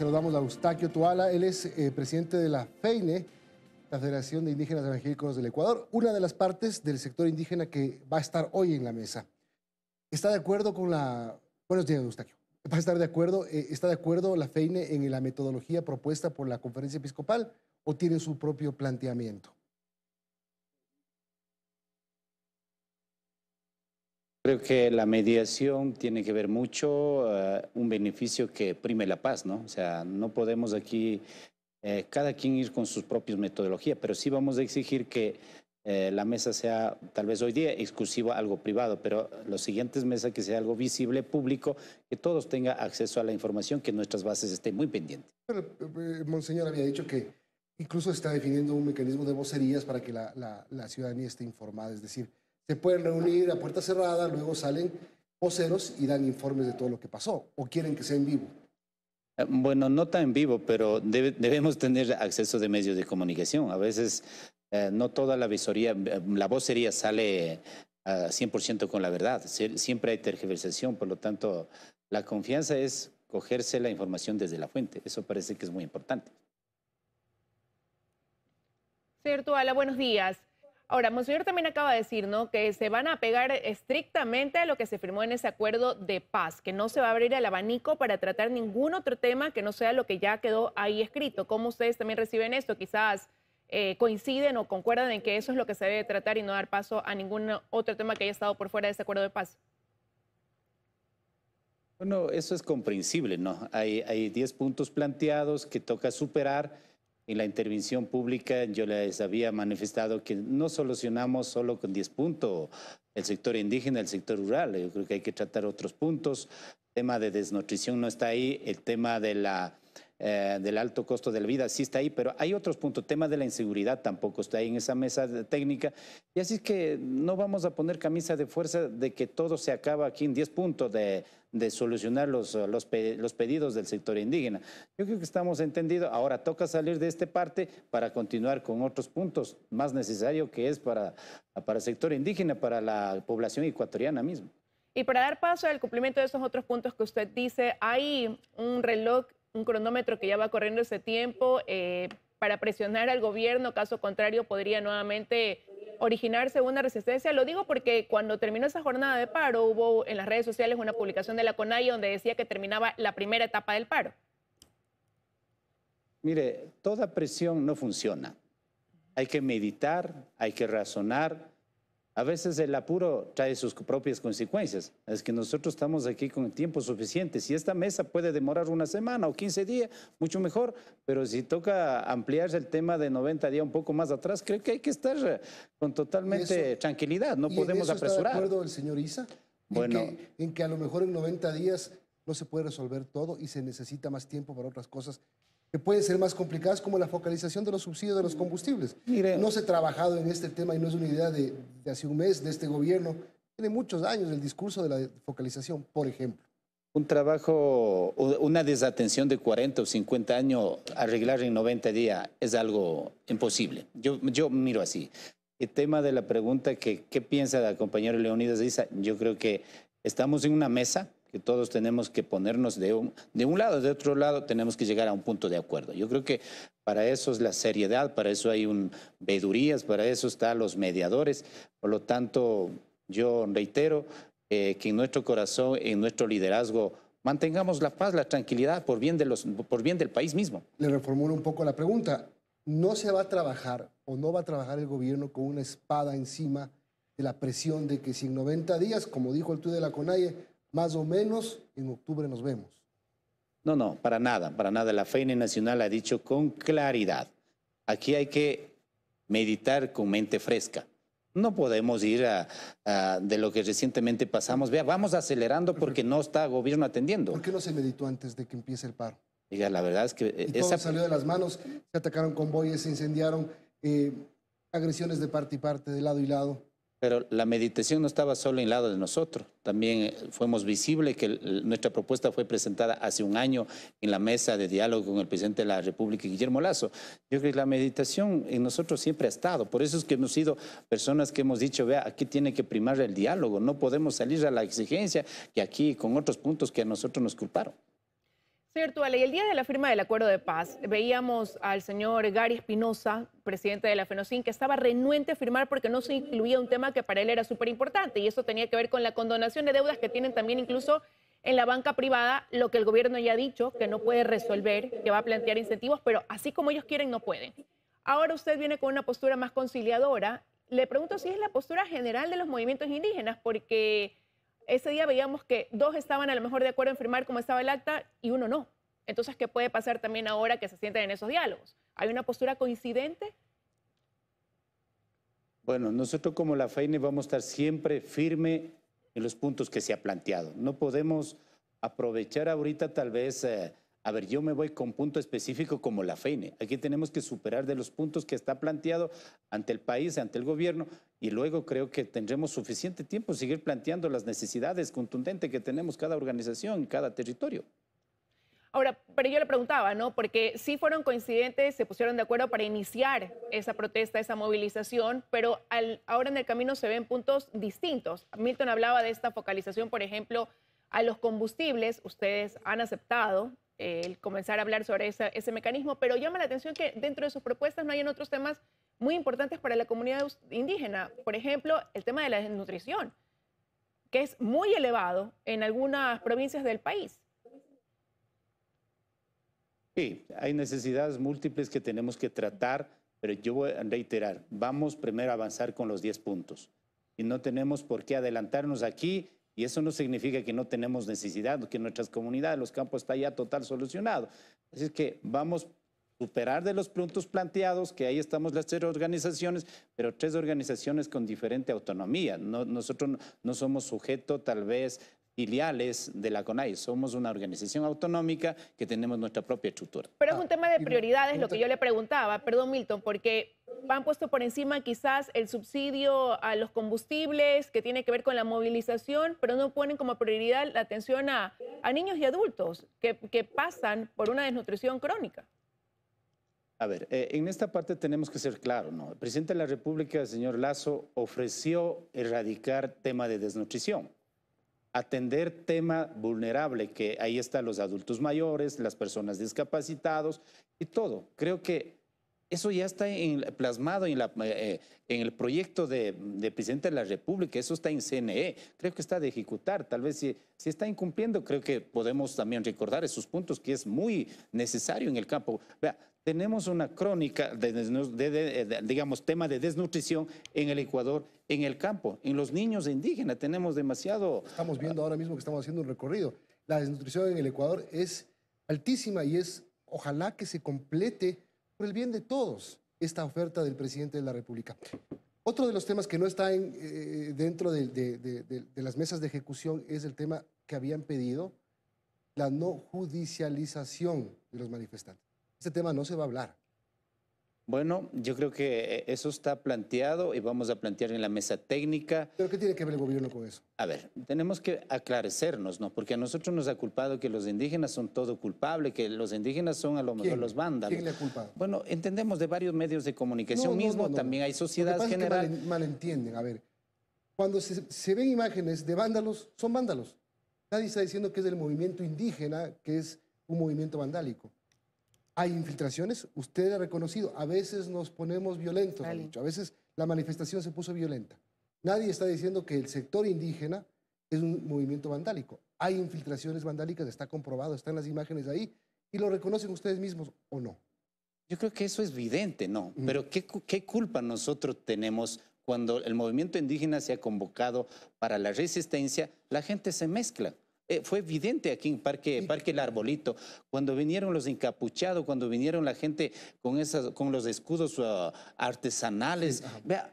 Saludamos a Eustaquio Tuala, él es eh, presidente de la FEINE, la Federación de Indígenas Evangélicos del Ecuador, una de las partes del sector indígena que va a estar hoy en la mesa. ¿Está de acuerdo con la... Buenos días, Eustaquio. estar de acuerdo, eh, ¿Está de acuerdo la FEINE en la metodología propuesta por la conferencia episcopal o tiene su propio planteamiento? Creo que la mediación tiene que ver mucho, eh, un beneficio que prime la paz, ¿no? O sea, no podemos aquí eh, cada quien ir con sus propias metodologías, pero sí vamos a exigir que eh, la mesa sea tal vez hoy día exclusiva algo privado, pero los siguientes mesas que sea algo visible, público, que todos tengan acceso a la información, que nuestras bases estén muy pendientes. Pero, Monseñor había dicho que incluso está definiendo un mecanismo de vocerías para que la ciudadanía esté informada, es decir, se pueden reunir a puerta cerrada, luego salen voceros y dan informes de todo lo que pasó, o quieren que sea en vivo. Eh, bueno, no tan en vivo, pero debemos tener acceso de medios de comunicación. A veces eh, no toda la visoría, eh, la vocería sale 100% con la verdad. Siempre hay tergiversación, por lo tanto, la confianza es cogerse la información desde la fuente. Eso parece que es muy importante. cierto Ala, buenos días. Ahora, Monseñor también acaba de decir, ¿no? Que se van a pegar estrictamente a lo que se firmó en ese acuerdo de paz, que no se va a abrir el abanico para tratar ningún otro tema que no sea lo que ya quedó ahí escrito. ¿Cómo ustedes también reciben esto? Quizás eh, coinciden o concuerdan en que eso es lo que se debe tratar y no dar paso a ningún otro tema que haya estado por fuera de ese acuerdo de paz. Bueno, eso es comprensible, ¿no? Hay 10 puntos planteados que toca superar en la intervención pública, yo les había manifestado que no solucionamos solo con 10 puntos el sector indígena, el sector rural. Yo creo que hay que tratar otros puntos. El tema de desnutrición no está ahí, el tema de la eh, del alto costo de la vida, sí está ahí, pero hay otros puntos. Tema de la inseguridad tampoco está ahí en esa mesa técnica. Y así es que no vamos a poner camisa de fuerza de que todo se acaba aquí en 10 puntos de, solucionar los, los, pedidos del sector indígena. Yo creo que estamos entendidos. Ahora toca salir de esta parte para continuar con otros puntos más necesarios que es para, para el sector indígena, para la población ecuatoriana misma. Y para dar paso al cumplimiento de esos otros puntos que usted dice, hay un reloj un cronómetro que ya va corriendo ese tiempo eh, para presionar al gobierno, caso contrario podría nuevamente originarse una resistencia. Lo digo porque cuando terminó esa jornada de paro hubo en las redes sociales una publicación de la CONAI donde decía que terminaba la primera etapa del paro. Mire, toda presión no funciona. Hay que meditar, hay que razonar, a veces el apuro trae sus propias consecuencias. Es que nosotros estamos aquí con tiempo suficiente. Si esta mesa puede demorar una semana o 15 días, mucho mejor. Pero si toca ampliarse el tema de 90 días un poco más atrás, creo que hay que estar eh, con totalmente tranquilidad. No podemos en eso apresurar. ¿Está de acuerdo el señor Isa? Bueno. En que, en que a lo mejor en 90 días no se puede resolver todo y se necesita más tiempo para otras cosas que pueden ser más complicadas, como la focalización de los subsidios de los combustibles. Mire, no se ha trabajado en este tema y no es una idea de, hace un mes de este gobierno. Tiene muchos años el discurso de la focalización, por ejemplo. Un trabajo, una desatención de 40 o 50 años, arreglar en 90 días es algo imposible. Yo, miro así. El tema de la pregunta que qué piensa la compañera Leonidas Isa, yo creo que estamos en una mesa que todos tenemos que ponernos de un, de un lado, de otro lado, tenemos que llegar a un punto de acuerdo. Yo creo que para eso es la seriedad, para eso hay un vedurías, para eso están los mediadores. Por lo tanto, yo reitero eh, que en nuestro corazón, en nuestro liderazgo, mantengamos la paz, la tranquilidad por bien, de los, por bien del país mismo. Le reformulo un poco la pregunta. ¿No se va a trabajar o no va a trabajar el gobierno con una espada encima de la presión de que sin 90 días, como dijo el tú de la CONAIE, más o menos en octubre nos vemos. No, no, para nada, para nada. La FEINE Nacional ha dicho con claridad, aquí hay que meditar con mente fresca. No podemos ir de lo que recientemente pasamos. Vea, vamos acelerando porque no está gobierno atendiendo. ¿Por qué no se meditó antes de que empiece el paro? Diga, la verdad es que... Eh, esa... salió de las manos, se atacaron convoyes, se incendiaron, eh, agresiones de parte y parte, de lado y lado. Pero la meditación no estaba solo en lado de nosotros, también eh, fuimos visibles que nuestra propuesta fue presentada hace un año en la mesa de diálogo con el presidente de la República, Guillermo Lazo. Yo creo que la meditación en nosotros siempre ha estado, por eso es que hemos sido personas que hemos dicho, vea, aquí tiene que primar el diálogo, no podemos salir a la exigencia que aquí con otros puntos que a nosotros nos culparon. Señor y el día de la firma del acuerdo de paz, veíamos al señor Gary Espinosa, presidente de la FENOCIN, que estaba renuente a firmar porque no se incluía un tema que para él era súper importante, y eso tenía que ver con la condonación de deudas que tienen también incluso en la banca privada, lo que el gobierno ya ha dicho, que no puede resolver, que va a plantear incentivos, pero así como ellos quieren, no pueden. Ahora usted viene con una postura más conciliadora. Le pregunto si es la postura general de los movimientos indígenas, porque ese día veíamos que dos estaban a lo mejor de acuerdo en firmar como estaba el acta y uno no. Entonces, ¿qué puede pasar también ahora que se sienten en esos diálogos? ¿Hay una postura coincidente? Bueno, nosotros como la FEINE e vamos a estar siempre firme en los puntos que se ha planteado. No podemos aprovechar ahorita tal vez... Eh, a ver, yo me voy con punto específico como la FEINE. Aquí tenemos que superar de los puntos que está planteado ante el país, ante el gobierno, y luego creo que tendremos suficiente tiempo seguir planteando las necesidades contundentes que tenemos cada organización, cada territorio. Ahora, pero yo le preguntaba, ¿no? Porque sí fueron coincidentes, se pusieron de acuerdo para iniciar esa protesta, esa movilización, pero ahora en el camino se ven puntos distintos. Milton hablaba de esta focalización, por ejemplo, a los combustibles. Ustedes han aceptado el comenzar a hablar sobre ese mecanismo, pero llama la atención que dentro de sus propuestas no hay otros temas muy importantes para la comunidad indígena. Por ejemplo, el tema de la desnutrición, que es muy elevado en algunas provincias del país. Sí, hay necesidades múltiples que tenemos que tratar, pero yo voy a reiterar, vamos primero a avanzar con los 10 puntos. Y no tenemos por qué adelantarnos aquí y eso no significa que no tenemos necesidad, que nuestras comunidades, los campos está ya total solucionado. Así es que vamos a superar de los puntos planteados, que ahí estamos las tres organizaciones, pero tres organizaciones con diferente autonomía. No, nosotros no somos sujeto tal vez filiales de la CONAI, somos una organización autonómica que tenemos nuestra propia estructura. Pero es ah, un tema de prioridades, lo que yo le preguntaba, perdón Milton, porque han puesto por encima quizás el subsidio a los combustibles, que tiene que ver con la movilización, pero no ponen como prioridad la atención a, a niños y adultos que, que, pasan por una desnutrición crónica. A ver, eh, en esta parte tenemos que ser claros, ¿no? El presidente de la República, el señor Lazo, ofreció erradicar tema de desnutrición atender tema vulnerable, que ahí están los adultos mayores, las personas discapacitados y todo. Creo que eso ya está plasmado eh, en, el proyecto de, presidente de la República, eso está en CNE, creo que está de ejecutar, tal vez si, está incumpliendo, creo que podemos también recordar esos puntos que es muy necesario en el campo. tenemos una crónica de, digamos, tema de desnutrición en el Ecuador, en el campo, en los niños indígenas, tenemos demasiado... Estamos viendo ahora mismo que estamos haciendo un recorrido. La desnutrición en el Ecuador es altísima y es, ojalá que se complete por el bien de todos esta oferta del presidente de la República. Otro de los temas que no está en, eh, dentro de, las mesas de ejecución es el tema que habían pedido, la no judicialización de los manifestantes. Este tema no se va a hablar. Bueno, yo creo que eh, eso está planteado y vamos a plantear en la mesa técnica. ¿Pero qué tiene que ver el gobierno con eso? A ver, tenemos que aclarecernos, ¿no? Porque a nosotros nos ha culpado que los indígenas son todo culpable, que los indígenas son a lo mejor los vándalos. ¿Quién le culpado? Bueno, entendemos de varios medios de comunicación no, mismo, no, no, también hay sociedad general. Es que malentienden, a ver. Cuando se, se ven imágenes de vándalos, son vándalos. Nadie está diciendo que es del movimiento indígena, que es un movimiento vandálico hay infiltraciones, usted ha reconocido, a veces nos ponemos violentos, ha dicho, a veces la manifestación se puso violenta. Nadie está diciendo que el sector indígena es un movimiento vandálico. Hay infiltraciones vandálicas, está comprobado, están las imágenes ahí, y lo reconocen ustedes mismos o no. Yo creo que eso es evidente, ¿no? Pero ¿qué, ¿qué culpa nosotros tenemos cuando el movimiento indígena se ha convocado para la resistencia? La gente se mezcla. Eh, fue evidente aquí en Parque, El Arbolito, cuando vinieron los encapuchados, cuando vinieron la gente con, esas, con los escudos uh, artesanales. Vea,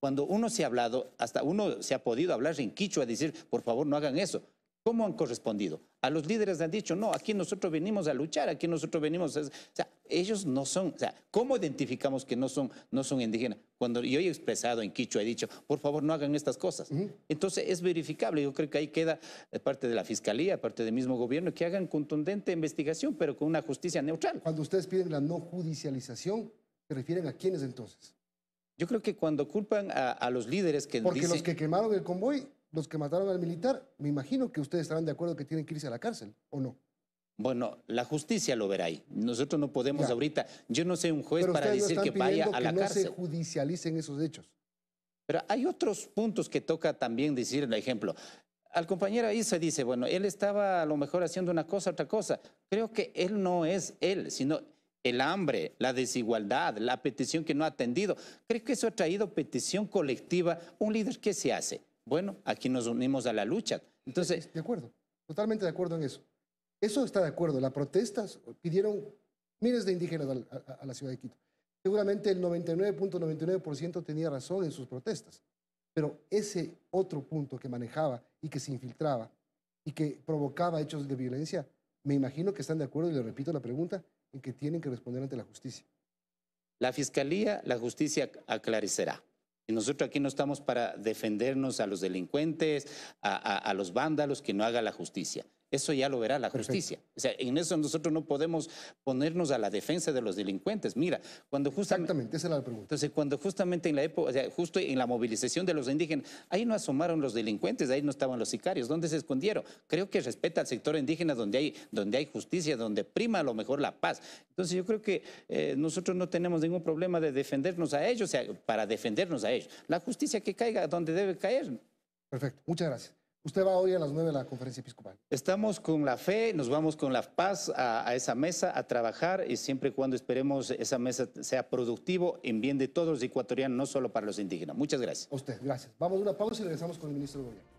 cuando uno se ha hablado, hasta uno se ha podido hablar en a decir, por favor, no hagan eso. ¿Cómo han correspondido? A los líderes han dicho, no, aquí nosotros venimos a luchar, aquí nosotros venimos a... O sea, ellos no son... O sea, ¿cómo identificamos que no son, no son indígenas? Cuando yo he expresado en Quicho, he dicho, por favor, no hagan estas cosas. Entonces, es verificable. Yo creo que ahí queda eh, parte de la Fiscalía, parte del mismo gobierno, que hagan contundente investigación, pero con una justicia neutral. Cuando ustedes piden la no judicialización, ¿se refieren a quiénes entonces? Yo creo que cuando culpan a, los líderes que Porque los que quemaron el convoy los que mataron al militar, me imagino que ustedes estarán de acuerdo que tienen que irse a la cárcel, ¿o no? Bueno, la justicia lo verá ahí. Nosotros no podemos ahorita. Yo no soy un juez para decir que vaya a la que cárcel. No se judicialicen esos hechos. Pero hay otros puntos que toca también decir, el ejemplo. Al compañero ahí se dice, bueno, él estaba a lo mejor haciendo una cosa, otra cosa. Creo que él no es él, sino el hambre, la desigualdad, la petición que no ha atendido. Creo que eso ha traído petición colectiva, un líder ¿qué se hace bueno, aquí nos unimos a la lucha. Entonces, de acuerdo, totalmente de acuerdo en eso. Eso está de acuerdo. Las protestas pidieron miles de indígenas a, la ciudad de Quito. Seguramente el 99.99% tenía razón en sus protestas, pero ese otro punto que manejaba y que se infiltraba y que provocaba hechos de violencia, me imagino que están de acuerdo, y le repito la pregunta, en que tienen que responder ante la justicia. La Fiscalía, la justicia aclarecerá y Nosotros aquí no estamos para defendernos a los delincuentes, a, a los vándalos, que no haga la justicia eso ya lo verá la justicia. O sea, en eso nosotros no podemos ponernos a la defensa de los delincuentes. Mira, cuando justamente... Exactamente, esa la pregunta. Entonces, cuando justamente en la época, justo en la movilización de los indígenas, ahí no asomaron los delincuentes, ahí no estaban los sicarios, ¿dónde se escondieron? Creo que respeta al sector indígena donde hay, donde hay justicia, donde prima a lo mejor la paz. Entonces, yo creo que eh, nosotros no tenemos ningún problema de defendernos a ellos, o sea, para defendernos a ellos. La justicia que caiga donde debe caer. Perfecto, muchas gracias. Usted va hoy a las 9 de la conferencia episcopal. Estamos con la fe, nos vamos con la paz a, esa mesa a trabajar y siempre y cuando esperemos esa mesa sea productivo en bien de todos los ecuatorianos, no solo para los indígenas. Muchas gracias. A usted, gracias. Vamos a una pausa y regresamos con el ministro de Gobierno.